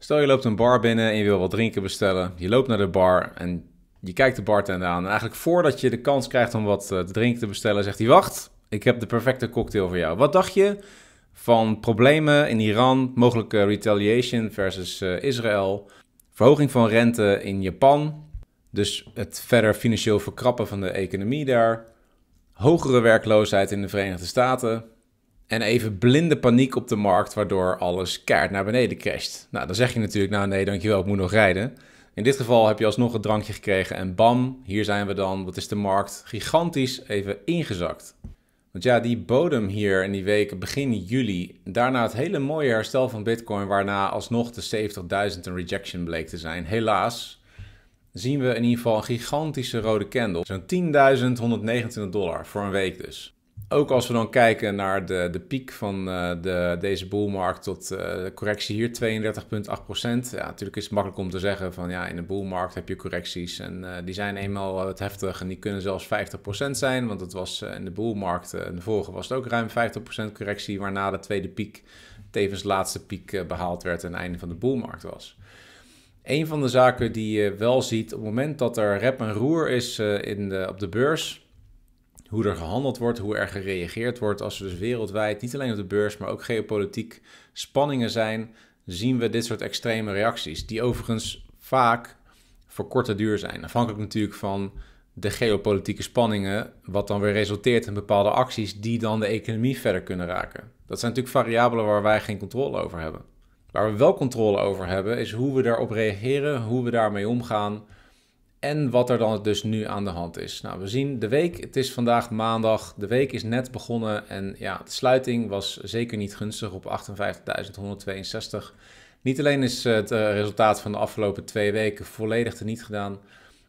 Stel je loopt een bar binnen en je wil wat drinken bestellen. Je loopt naar de bar en je kijkt de bartender aan. En eigenlijk voordat je de kans krijgt om wat eh, te drinken te bestellen, zegt hij: Wacht, ik heb de perfecte cocktail voor jou. Wat dacht je van problemen in Iran, mogelijke retaliation versus eh, Israël, verhoging van rente in Japan, dus het verder financieel verkrappen van de economie daar, hogere werkloosheid in de Verenigde Staten? En even blinde paniek op de markt, waardoor alles keihard naar beneden crasht. Nou, dan zeg je natuurlijk, nou nee, dankjewel, ik moet nog rijden. In dit geval heb je alsnog een drankje gekregen en bam, hier zijn we dan. Wat is de markt? Gigantisch even ingezakt. Want ja, die bodem hier in die weken begin juli, daarna het hele mooie herstel van Bitcoin, waarna alsnog de 70.000 een rejection bleek te zijn. Helaas zien we in ieder geval een gigantische rode candle. Zo'n 10.129 dollar voor een week dus ook als we dan kijken naar de, de piek van eh, de, deze boelmarkt tot eh, de correctie hier 32,8%. Ja, natuurlijk is het makkelijk om te zeggen van ja, in de boelmarkt heb je correcties en eh, die zijn eenmaal wat heftig en die kunnen zelfs 50% zijn. Want het was in de boelmarkt, de vorige was het ook ruim 50% correctie, waarna de tweede piek tevens laatste piek behaald werd en einde van de boelmarkt was. Een van de zaken die je wel ziet op het moment dat er rep en roer is in de, op de beurs hoe er gehandeld wordt, hoe er gereageerd wordt. Als er dus wereldwijd, niet alleen op de beurs, maar ook geopolitiek spanningen zijn, zien we dit soort extreme reacties. Die overigens vaak voor korte duur zijn. Afhankelijk natuurlijk van de geopolitieke spanningen, wat dan weer resulteert in bepaalde acties die dan de economie verder kunnen raken. Dat zijn natuurlijk variabelen waar wij geen controle over hebben. Waar we wel controle over hebben, is hoe we daarop reageren, hoe we daarmee omgaan en wat er dan dus nu aan de hand is. Nou, we zien de week, het is vandaag maandag, de week is net begonnen en ja, de sluiting was zeker niet gunstig op 58.162. Niet alleen is het eh, resultaat van de afgelopen twee weken volledig niet gedaan,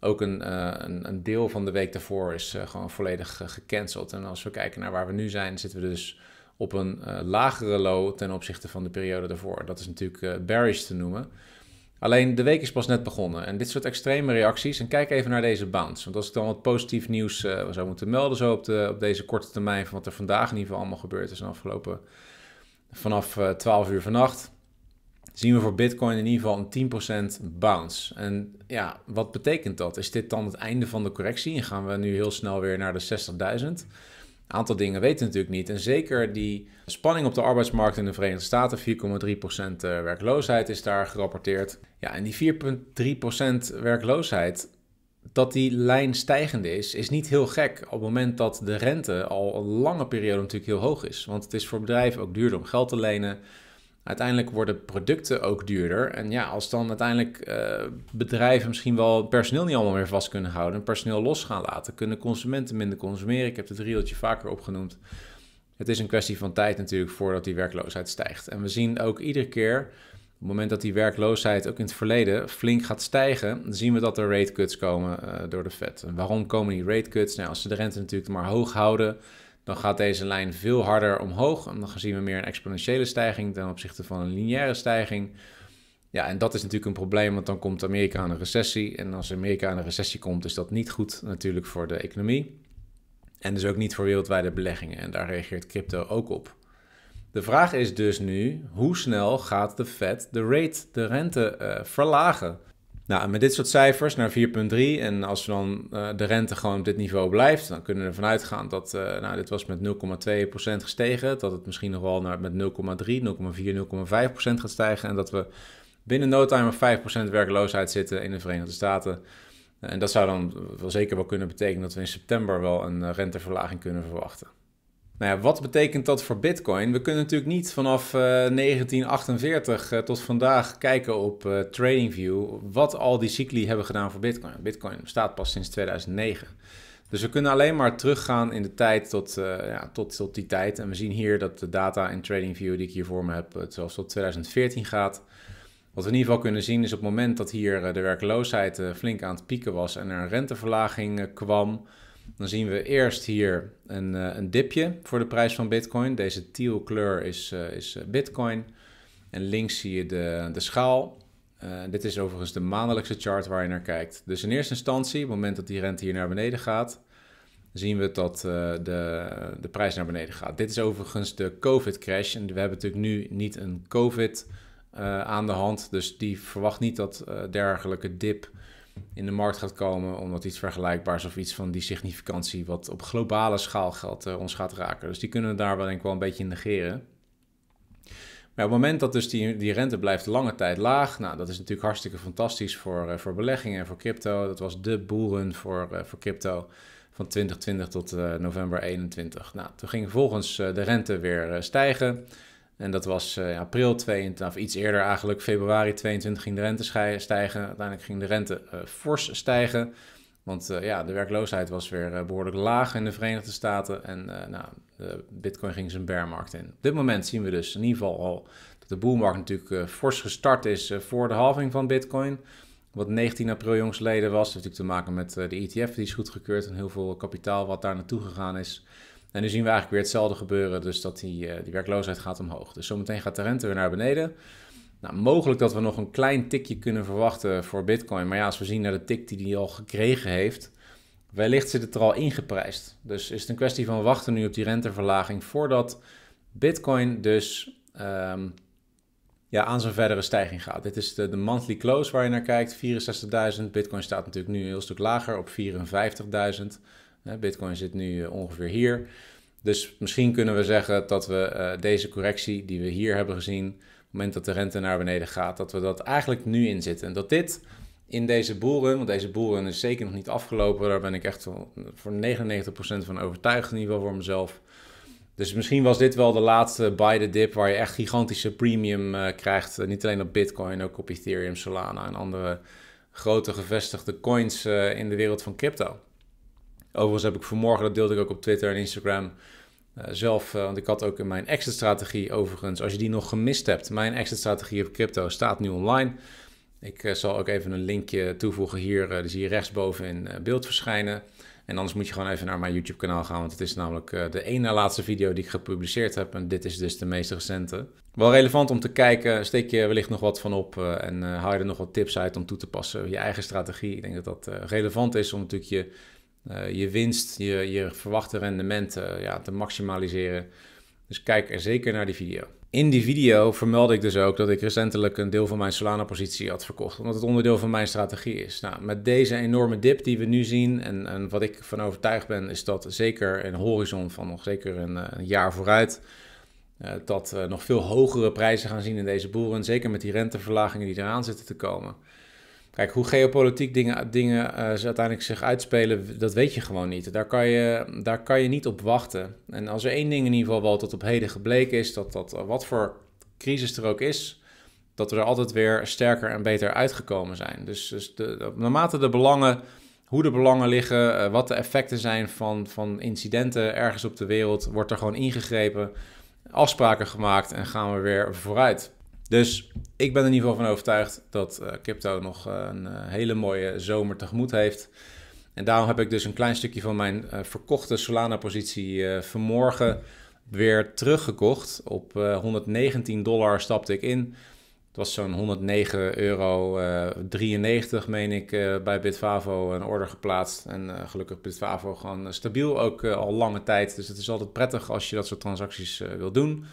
ook een, eh, een, een deel van de week daarvoor is eh, gewoon volledig gecanceld. En als we kijken naar waar we nu zijn, zitten we dus op een lagere low ten opzichte van de periode daarvoor. Dat is natuurlijk bearish te noemen. Alleen de week is pas net begonnen en dit soort extreme reacties. En kijk even naar deze bounce. Want als ik dan wat positief nieuws uh, zou moeten melden, zo op, de, op deze korte termijn van wat er vandaag in ieder geval allemaal gebeurd is en afgelopen vanaf 12 eh, uur vannacht, zien we voor Bitcoin in ieder geval een 10% bounce. En ja, wat betekent dat? Is dit dan het einde van de correctie en gaan we nu heel snel weer naar de 60.000? aantal dingen weten natuurlijk niet. En zeker die spanning op de arbeidsmarkt in de Verenigde Staten, 4,3% eh, werkloosheid is daar gerapporteerd. Ja, en die 4,3% werkloosheid, dat die lijn stijgende is, is niet heel gek op het moment dat de rente al een lange periode natuurlijk heel hoog is. Want het is voor bedrijven ook duurder om geld te lenen. Uiteindelijk worden producten ook duurder. En ja, als dan uiteindelijk eh, bedrijven misschien wel personeel niet allemaal meer vast kunnen houden, en personeel los gaan laten, kunnen consumenten minder consumeren. Ik heb het rieltje vaker opgenoemd. Het is een kwestie van tijd natuurlijk voordat die werkloosheid stijgt. En we zien ook iedere keer, op het moment dat die werkloosheid ook in het verleden flink gaat stijgen, zien we dat er rate cuts komen eh, door de Fed. waarom komen die rate cuts? Nou, als ze de rente natuurlijk maar hoog houden, dan gaat deze lijn veel harder omhoog. En dan zien we meer een exponentiële stijging ten opzichte van een lineaire stijging. Ja, en dat is natuurlijk een probleem, want dan komt Amerika aan een recessie. En als Amerika aan een recessie komt, is dat niet goed natuurlijk voor de economie. En dus ook niet voor wereldwijde beleggingen. En daar reageert crypto ook op. De vraag is dus nu, hoe snel gaat de Fed de rate, de rente, eh, verlagen? Nou, en met dit soort cijfers naar 4,3 en als we dan eh, de rente gewoon op dit niveau blijft, dan kunnen we ervan uitgaan dat, eh, nou, dit was met 0,2% gestegen, dat het misschien nog wel naar, met 0,3, 0,4, 0,5% gaat stijgen en dat we binnen no time op 5% werkloosheid zitten in de Verenigde Staten. En dat zou dan wel zeker wel kunnen betekenen dat we in september wel een eh, renteverlaging kunnen verwachten. Nou wat betekent dat voor Bitcoin? We kunnen natuurlijk niet vanaf 1948 eh, eh, tot vandaag kijken op uh, TradingView wat al die cycli hebben gedaan voor Bitcoin. Bitcoin bestaat pas sinds 2009. Dus we kunnen alleen maar teruggaan in de tijd tot, ja, tot, tot die tijd. En we zien hier dat de data in TradingView die ik hier voor me heb, zelfs tot 2014 gaat. Wat we in ieder geval kunnen zien is op het moment dat hier de werkloosheid flink aan het pieken was en er een renteverlaging kwam, dan zien we eerst hier een, eh, een dipje voor de prijs van Bitcoin. Deze teal kleur is, eh, is eh, Bitcoin. En links zie je de, de schaal. dit is overigens de maandelijkse chart waar je naar kijkt. Dus in eerste instantie, op het moment dat die rente hier naar beneden gaat, zien we dat de, de prijs naar beneden gaat. Dit is overigens de COVID-crash. En we hebben natuurlijk nu niet een COVID aan de hand. Dus die verwacht niet dat dergelijke dip in de markt gaat komen, omdat iets vergelijkbaars of iets van die significantie wat op globale schaal geldt eh, ons gaat raken. Dus die kunnen we daar wel denk ik wel een beetje negeren. Maar op het moment dat dus die, die rente blijft lange tijd laag, nou dat is natuurlijk hartstikke fantastisch voor, eh, voor beleggingen en voor crypto. Dat was de boeren voor, eh, voor crypto van 2020 tot november 21. Nou, toen ging vervolgens de rente weer stijgen. En dat was eh, april 22, nou, of iets eerder eigenlijk, februari 22 ging de rente stijgen. Uiteindelijk ging de rente eh, fors stijgen. Want eh, ja, de werkloosheid was weer behoorlijk laag in de Verenigde Staten. En nou, de bitcoin ging zijn bearmarkt in. Op dit moment zien we dus in ieder geval al dat de boelmarkt natuurlijk fors gestart is voor de halving van bitcoin. Wat 19 april jongsleden was, heeft natuurlijk te maken met de ETF die is goedgekeurd en heel veel kapitaal wat daar naartoe gegaan is. En nu zien we eigenlijk weer hetzelfde gebeuren, dus dat die, eh, die werkloosheid gaat omhoog. Dus zometeen gaat de rente weer naar beneden. Nou, mogelijk dat we nog een klein tikje kunnen verwachten voor Bitcoin. Maar ja, als we zien naar de tik die hij al gekregen heeft, wellicht zit het er al ingeprijsd. Dus is het een kwestie van wachten nu op die renteverlaging voordat Bitcoin dus ehm, ja, aan zijn verdere stijging gaat. Dit is de, de monthly close waar je naar kijkt, 64.000. Bitcoin staat natuurlijk nu een heel stuk lager op 54.000. Bitcoin zit nu eh, ongeveer hier. Dus misschien kunnen we zeggen dat we eh, deze correctie die we hier hebben gezien, op het moment dat de rente naar beneden gaat, dat we dat eigenlijk nu in zitten. En dat dit in deze boeren, want deze boeren is zeker nog niet afgelopen, daar ben ik echt eh, voor 99% van overtuigd, in ieder geval voor mezelf. Dus misschien was dit wel de laatste buy the dip waar je echt gigantische premium krijgt. niet alleen op Bitcoin, ook op Ethereum, Solana en andere grote gevestigde coins in de wereld van crypto. Overigens heb ik vanmorgen, dat deelde ik ook op Twitter en Instagram, eh, zelf, eh, want ik had ook in mijn exit-strategie overigens, als je die nog gemist hebt, mijn exit-strategie op crypto staat nu online. Ik eh, zal ook even een linkje toevoegen hier, die zie je rechtsboven in beeld verschijnen. En anders moet je gewoon even naar mijn YouTube-kanaal gaan, want het is namelijk de ene laatste video die ik gepubliceerd heb. En dit is dus de meest recente. Wel relevant om te kijken, steek je wellicht nog wat van op en haal je er nog wat tips uit om toe te passen. Je eigen strategie, ik denk dat dat relevant is om natuurlijk je eh, je winst, je, je verwachte rendementen eh, ja, te maximaliseren. Dus kijk er zeker naar die video. In die video vermeldde ik dus ook dat ik recentelijk een deel van mijn Solana-positie had verkocht, omdat het onderdeel van mijn strategie is. Nou, met deze enorme dip die we nu zien en, en wat ik van overtuigd ben, is dat zeker een horizon van nog zeker een, eh, jaar vooruit, dat nog veel hogere prijzen gaan zien in deze boeren, zeker met die renteverlagingen die eraan zitten te komen. Kijk, hoe geopolitiek dingen, dingen eh, uiteindelijk zich uitspelen, dat weet je gewoon niet. Daar kan, je, daar kan je niet op wachten. En als er één ding in ieder geval wel tot op heden gebleken is, dat, dat eh, wat voor crisis er ook is, dat we er altijd weer sterker en beter uitgekomen zijn. Dus, dus de, naarmate de belangen, hoe de belangen liggen, eh, wat de effecten zijn van, van incidenten ergens op de wereld, wordt er gewoon ingegrepen, afspraken gemaakt en gaan we weer vooruit. Dus ik ben er in ieder geval van overtuigd dat crypto eh, nog eh, een eh, hele mooie zomer tegemoet heeft. En daarom heb ik dus een klein stukje van mijn verkochte Solana-positie vanmorgen weer teruggekocht. Op 119 dollar stapte ik in. Het was zo'n 109,93 euro, 93, meen ik, bij Bitvavo een order geplaatst. En gelukkig gelukkig Bitvavo gewoon stabiel, ook al lange tijd. Dus het is altijd prettig als je dat soort transacties wil doen.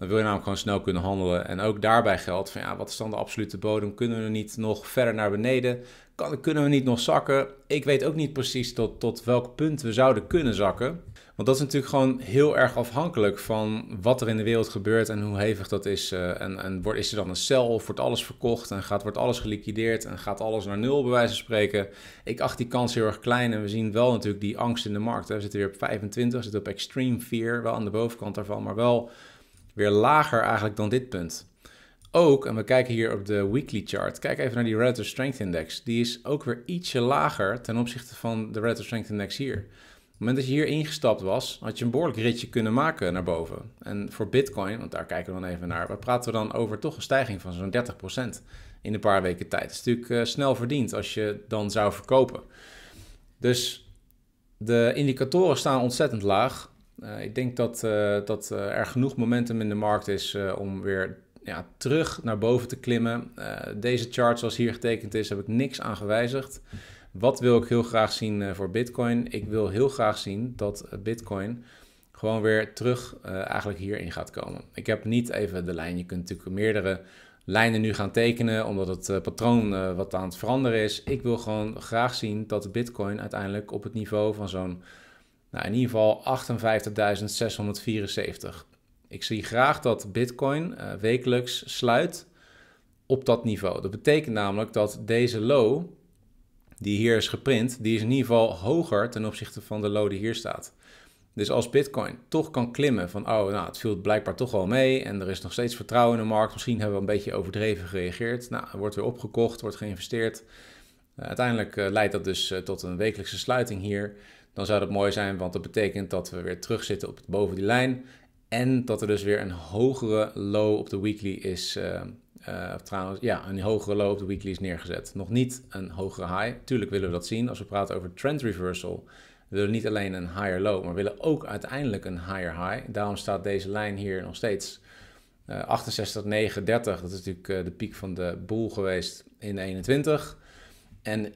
Dan wil je namelijk gewoon snel kunnen handelen. En ook daarbij geldt van ja, wat is dan de absolute bodem? Kunnen we niet nog verder naar beneden? Kan, kunnen we niet nog zakken? Ik weet ook niet precies tot, tot welk punt we zouden kunnen zakken. Want dat is natuurlijk gewoon heel erg afhankelijk van wat er in de wereld gebeurt en hoe hevig dat is. Eh, en en wordt, is er dan een cel of wordt alles verkocht en gaat, wordt alles geliquideerd en gaat alles naar nul, bij wijze van spreken. Ik acht die kans heel erg klein en we zien wel natuurlijk die angst in de markt. We zitten weer op 25, we zitten op extreme fear, wel aan de bovenkant daarvan, maar wel Weer lager eigenlijk dan dit punt. Ook, en we kijken hier op de weekly chart, kijk even naar die Relative Strength Index. Die is ook weer ietsje lager ten opzichte van de Relative Strength Index hier. Op het moment dat je hier ingestapt was, had je een behoorlijk ritje kunnen maken naar boven. En voor Bitcoin, want daar kijken we dan even naar, we praten we dan over toch een stijging van zo'n 30% in een paar weken tijd. Dat is natuurlijk eh, snel verdiend als je dan zou verkopen. Dus de indicatoren staan ontzettend laag. Eh, ik denk dat, eh, dat eh, er genoeg momentum in de markt is om weer ja, terug naar boven te klimmen. deze chart zoals hier getekend is, heb ik niks aan gewijzigd. Wat wil ik heel graag zien voor Bitcoin? Ik wil heel graag zien dat Bitcoin gewoon weer terug eigenlijk hierin gaat komen. Ik heb niet even de lijn, je kunt natuurlijk meerdere lijnen nu gaan tekenen, omdat het patroon wat aan het veranderen is. Ik wil gewoon graag zien dat Bitcoin uiteindelijk op het niveau van zo'n nou, in ieder geval 58.674. Ik zie graag dat Bitcoin eh, wekelijks sluit op dat niveau. Dat betekent namelijk dat deze low, die hier is geprint, die is in ieder geval hoger ten opzichte van de low die hier staat. Dus als Bitcoin toch kan klimmen van, oh, nou, het viel blijkbaar toch wel mee en er is nog steeds vertrouwen in de markt. Misschien hebben we een beetje overdreven gereageerd. Nou, wordt weer opgekocht, wordt geïnvesteerd. Eh, uiteindelijk eh, leidt dat dus tot een wekelijkse sluiting hier dan zou dat mooi zijn, want dat betekent dat we weer terugzitten op boven die lijn. En dat er dus weer een hogere low op de weekly is. Uh, trouwens, ja, een hogere low op de weekly is neergezet. Nog niet een hogere high. Tuurlijk willen we dat zien. Als we praten over trend reversal, we willen niet alleen een higher low, maar we willen ook uiteindelijk een higher high. Daarom staat deze lijn hier nog steeds 68,39. Eh, dat is natuurlijk de piek van de boel geweest in 21. En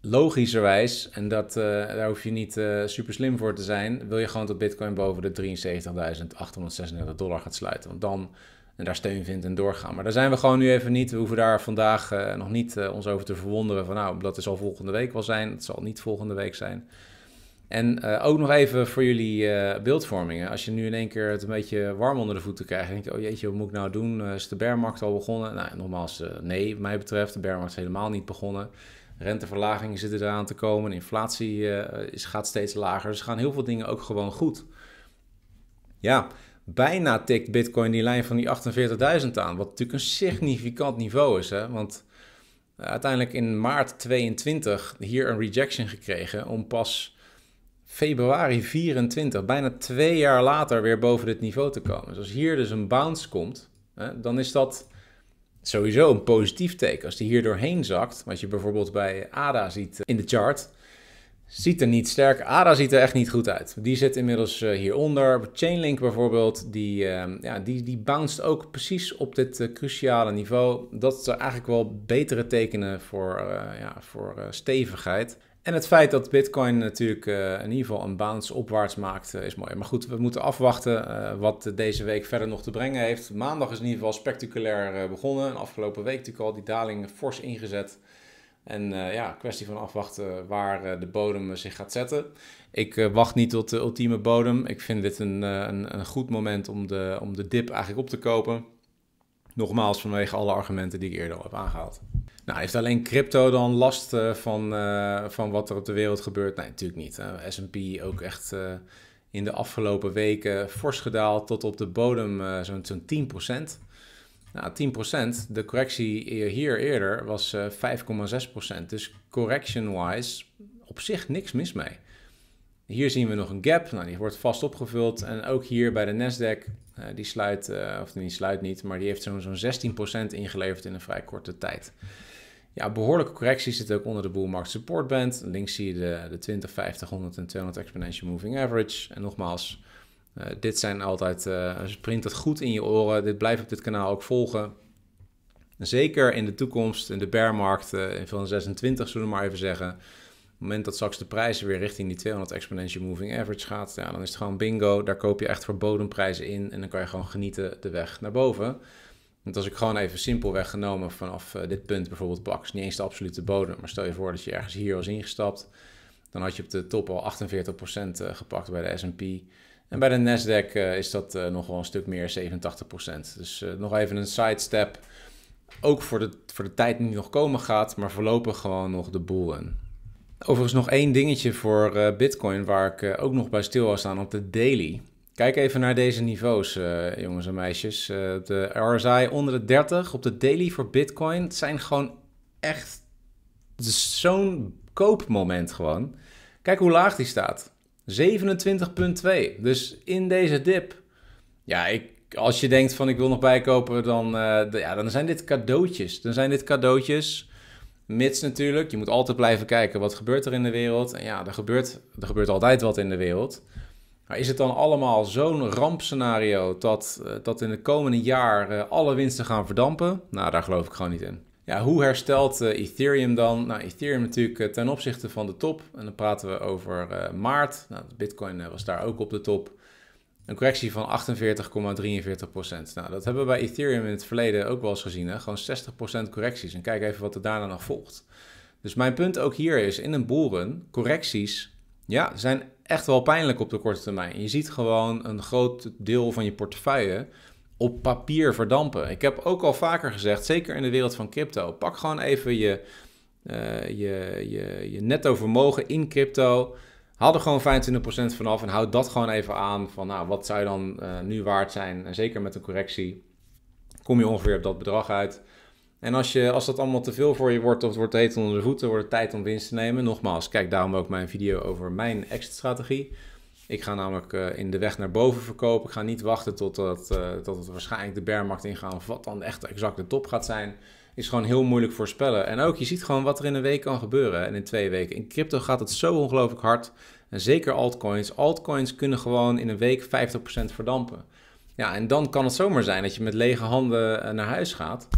logischerwijs, en dat, eh, daar hoef je niet eh, super slim voor te zijn, wil je gewoon dat Bitcoin boven de 73.836 dollar gaat sluiten. Want dan en daar steun vindt en doorgaan. Maar daar zijn we gewoon nu even niet. We hoeven daar vandaag eh, nog niet ons over te verwonderen. Van nou, dat zal volgende week wel zijn. Het zal niet volgende week zijn. En ook nog even voor jullie beeldvormingen. Als je nu in één keer het een beetje warm onder de voeten krijgt. En denk je, oh jeetje, wat moet ik nou doen? is de bearmarkt al begonnen? Nou, nogmaals, nee, wat mij betreft. De bearmarkt is helemaal niet begonnen. Renteverlagingen zitten eraan te komen. Inflatie eh, is, gaat steeds lager. Dus gaan heel veel dingen ook gewoon goed. Ja, bijna tikt Bitcoin die lijn van die 48.000 aan. Wat natuurlijk een significant niveau is. Hè? Want eh, uiteindelijk in maart 22 hier een rejection gekregen. Om pas februari 24, bijna twee jaar later, weer boven dit niveau te komen. Dus als hier dus een bounce komt, hè, dan is dat sowieso een positief teken. Als die hier doorheen zakt, wat je bijvoorbeeld bij ADA ziet eh, in de chart, ziet er niet sterk. ADA ziet er echt niet goed uit. Die zit inmiddels eh, hieronder. Chainlink bijvoorbeeld, die, ehm, ja, die, die bounced ook precies op dit eh, cruciale niveau. Dat is eigenlijk wel betere tekenen voor, ja, voor stevigheid. En het feit dat Bitcoin natuurlijk eh, in ieder geval een bounce opwaarts maakt, eh, is mooi. Maar goed, we moeten afwachten eh, wat deze week verder nog te brengen heeft. Maandag is in ieder geval spectaculair begonnen. En afgelopen week natuurlijk al die daling fors ingezet. En ja, kwestie van afwachten waar de bodem zich gaat zetten. Ik wacht niet tot de ultieme bodem. Ik vind dit een, een, een goed moment om de, om de dip eigenlijk op te kopen. Nogmaals vanwege alle argumenten die ik eerder al heb aangehaald. Nou, heeft alleen crypto dan last eh, van, eh, van wat er op de wereld gebeurt? Nee, natuurlijk niet. Eh, S&P ook echt in de afgelopen weken fors gedaald tot op de bodem zo'n zo'n 10%. Nou, 10%. De correctie hier eerder was 5,6%. Dus correction-wise op zich niks mis mee. Hier zien we nog een gap. Nou, die wordt vast opgevuld. En ook hier bij de Nasdaq, die sluit, of die sluit niet, maar die heeft zo'n zo'n 16% ingeleverd in een vrij korte tijd. Ja, behoorlijke correctie zit ook onder de bull market support band. Links zie je de, de 20, 50, 100 en 200 exponential moving average. En nogmaals, eh, dit zijn altijd, uh, print het goed in je oren. Dit blijf op dit kanaal ook volgen. Zeker in de toekomst, in de bearmarkt uh, in van 26, zullen we maar even zeggen. Op het moment dat straks de prijzen weer richting die 200 exponential moving average gaat, ja, dan is het gewoon bingo. Daar koop je echt voor bodemprijzen in en dan kan je gewoon genieten de weg naar boven. Want als ik gewoon even simpelweg genomen vanaf eh, dit punt bijvoorbeeld bak is niet eens de absolute bodem, maar stel je voor dat je ergens hier was ingestapt, dan had je op de top al 48% eh, gepakt bij de S&P. En bij de Nasdaq eh, is dat nog wel een stuk meer, 87%. Dus nog even een sidestep, ook voor de, voor de tijd die nog komen gaat, maar voorlopig gewoon nog de boel Overigens nog één dingetje voor Bitcoin waar ik ook nog bij stil was staan op de daily. Kijk even naar deze niveaus, eh, jongens en meisjes. Eh, de RSI onder de 30 op de daily voor Bitcoin het zijn gewoon echt zo'n koopmoment gewoon. Kijk hoe laag die staat. 27,2. Dus in deze dip. Ja, ik, als je denkt van ik wil nog bijkopen, dan, eh, ja, dan zijn dit cadeautjes. Dan zijn dit cadeautjes. Mits natuurlijk, je moet altijd blijven kijken wat gebeurt er in de wereld. En ja, er gebeurt, er gebeurt altijd wat in de wereld. Nou, is het dan allemaal zo'n rampscenario dat, eh, dat in de komende jaar eh, alle winsten gaan verdampen? Nou, daar geloof ik gewoon niet in. Ja, hoe herstelt eh, Ethereum dan? Nou, Ethereum natuurlijk ten opzichte van de top. En dan praten we over maart. Nou, Bitcoin was daar ook op de top. Een correctie van 48,43 Nou, dat hebben we bij Ethereum in het verleden ook wel eens gezien. Hè? Gewoon 60 correcties. En kijk even wat er daarna nog volgt. Dus mijn punt ook hier is, in een boeren, correcties ja, zijn echt wel pijnlijk op de korte termijn. Je ziet gewoon een groot deel van je portefeuille op papier verdampen. Ik heb ook al vaker gezegd, zeker in de wereld van crypto, pak gewoon even je, eh, je, je, je netto vermogen in crypto. Haal er gewoon 25% vanaf en houd dat gewoon even aan van nou, wat zou dan eh, nu waard zijn. En zeker met een correctie kom je ongeveer op dat bedrag uit. En als, je, als dat allemaal te veel voor je wordt of het wordt heet onder de voeten, wordt het tijd om winst te nemen. Nogmaals, kijk daarom ook mijn video over mijn exit-strategie. Ik ga namelijk eh, in de weg naar boven verkopen. Ik ga niet wachten totdat uh, tot eh, het waarschijnlijk de bearmarkt ingaan of wat dan echt exact de top gaat zijn. Is gewoon heel moeilijk voorspellen. En ook, je ziet gewoon wat er in een week kan gebeuren en in twee weken. In crypto gaat het zo ongelooflijk hard. En zeker altcoins. Altcoins kunnen gewoon in een week 50% verdampen. Ja, en dan kan het zomaar zijn dat je met lege handen eh, naar huis gaat.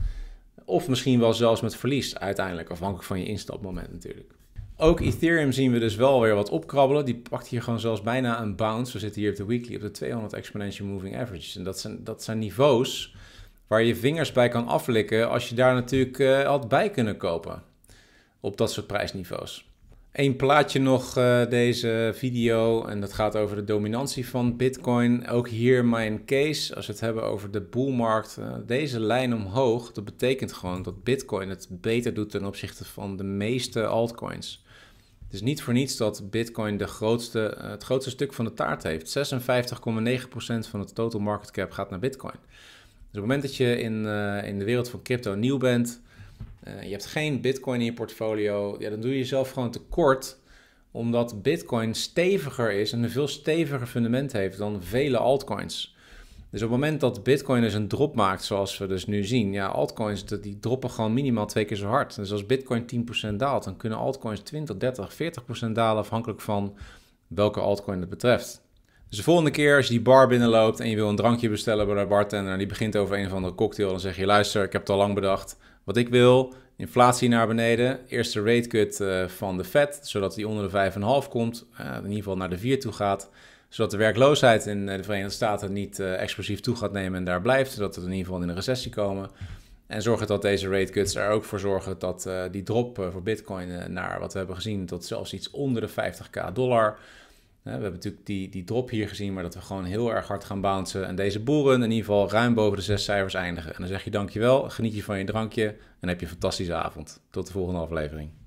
Of misschien wel zelfs met verlies uiteindelijk, afhankelijk van je instapmoment natuurlijk. Ook Ethereum zien we dus wel weer wat opkrabbelen. Die pakt hier gewoon zelfs bijna een bounce. We zitten hier op de weekly op de 200 exponential moving averages. En dat zijn, dat zijn niveaus waar je vingers bij kan aflikken als je daar natuurlijk uh, had bij kunnen kopen. Op dat soort prijsniveaus. Eén plaatje nog eh, deze video en dat gaat over de dominantie van Bitcoin. Ook hier mijn case, als we het hebben over de bullmarkt, uh, eh, deze lijn omhoog, dat betekent gewoon dat Bitcoin het beter doet ten opzichte van de meeste altcoins. Het is niet voor niets dat Bitcoin de grootste, eh, het grootste stuk van de taart heeft. 56,9% van het total market cap gaat naar Bitcoin. Dus op het moment dat je in, in de wereld van crypto nieuw bent, eh, je hebt geen bitcoin in je portfolio, ja, dan doe je jezelf gewoon tekort omdat bitcoin steviger is en een veel steviger fundament heeft dan vele altcoins. Dus op het moment dat bitcoin eens dus een drop maakt, zoals we dus nu zien, ja, altcoins die droppen gewoon minimaal twee keer zo hard. Dus als bitcoin 10% daalt, dan kunnen altcoins 20, 30, 40% dalen afhankelijk van welke altcoin het betreft. Dus de volgende keer als je die bar binnenloopt en je wil een drankje bestellen bij de bartender en die begint over een of andere cocktail, dan zeg je luister, ik heb het al lang bedacht, wat ik wil, inflatie naar beneden, eerste rate cut eh, van de Fed, zodat die onder de 5,5 komt, eh, in ieder geval naar de 4 toe gaat, zodat de werkloosheid in eh, de Verenigde Staten niet explosief toe gaat nemen en daar blijft, zodat we in ieder geval in een recessie komen. En zorgen dat deze rate cuts er ook voor zorgen dat die drop voor Bitcoin naar wat we hebben gezien tot zelfs iets onder de 50k dollar we hebben natuurlijk die, die drop hier gezien, maar dat we gewoon heel erg hard gaan bouncen. En deze boeren in ieder geval ruim boven de zes cijfers eindigen. En dan zeg je dankjewel, geniet je van je drankje en heb je een fantastische avond. Tot de volgende aflevering.